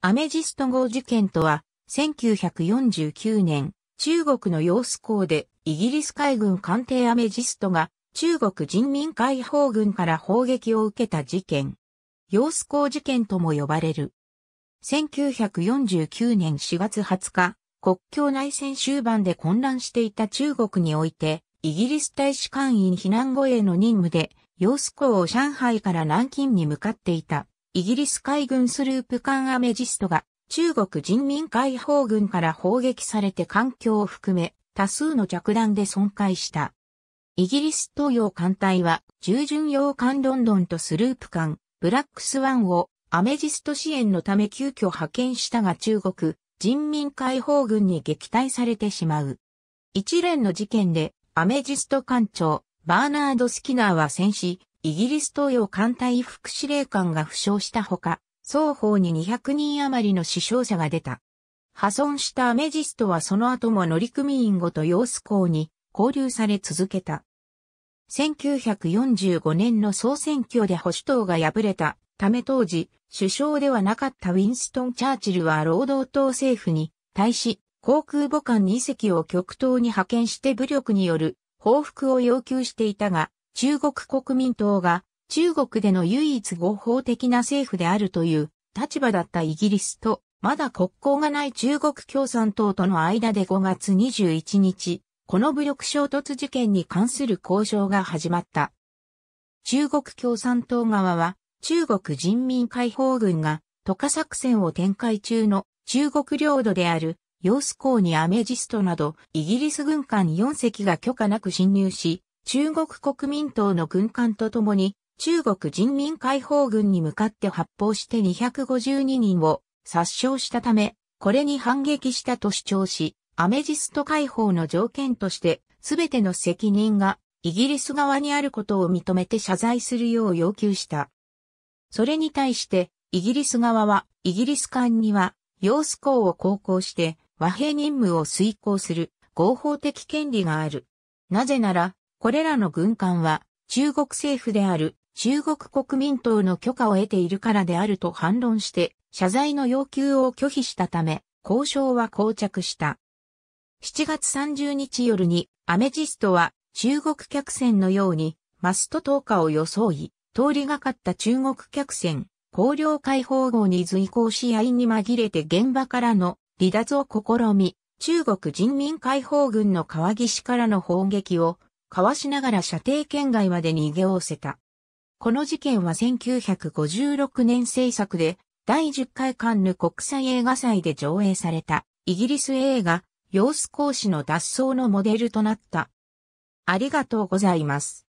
アメジスト号事件とは、1949年、中国のー子港でイギリス海軍艦艇アメジストが中国人民解放軍から砲撃を受けた事件。ー子港事件とも呼ばれる。1949年4月20日、国境内戦終盤で混乱していた中国において、イギリス大使館員避難後への任務で、ー子港を上海から南京に向かっていたイギリス海軍スループ艦アメジストが中国人民解放軍から砲撃されて環境を含め多数の着弾で損壊した。イギリス東洋艦隊は従順洋艦ロンドンとスループ艦ブラックスワンをアメジスト支援のため急遽派遣したが中国人民解放軍に撃退されてしまう。一連の事件でアメジスト艦長バーナード・スキナーは戦死、イギリス東洋艦隊副司令官が負傷したほか、双方に200人余りの死傷者が出た。破損したアメジストはその後も乗組員ごと様子港に交流され続けた。1945年の総選挙で保守党が敗れたため当時、首相ではなかったウィンストン・チャーチルは労働党政府に対し、航空母艦2隻を極東に派遣して武力による報復を要求していたが、中国国民党が中国での唯一合法的な政府であるという立場だったイギリスと、まだ国交がない中国共産党との間で5月21日、この武力衝突事件に関する交渉が始まった。中国共産党側は、中国人民解放軍が、渡河作戦を展開中の中国領土である、ヨース港にアメジストなど、イギリス軍艦4隻が許可なく侵入し、中国国民党の軍艦とともに、中国人民解放軍に向かって発砲して252人を殺傷したため、これに反撃したと主張し、アメジスト解放の条件として、すべての責任がイギリス側にあることを認めて謝罪するよう要求した。それに対して、イギリス側は、イギリス艦には、揚子港を航行して、和平任務を遂行する合法的権利がある。なぜなら、これらの軍艦は中国政府である中国国民党の許可を得ているからであると反論して謝罪の要求を拒否したため交渉は膠着した。7月30日夜にアメジストは中国客船のようにマスト投下を装い通りがかった中国客船高領解放号に随行し合いに紛れて現場からの離脱を試み、中国人民解放軍の川岸からの砲撃をかわしながら射程圏外まで逃げおおせた。この事件は1956年制作で、第10回カンヌ国際映画祭で上映された、イギリス映画、様子講師の脱走のモデルとなった。ありがとうございます。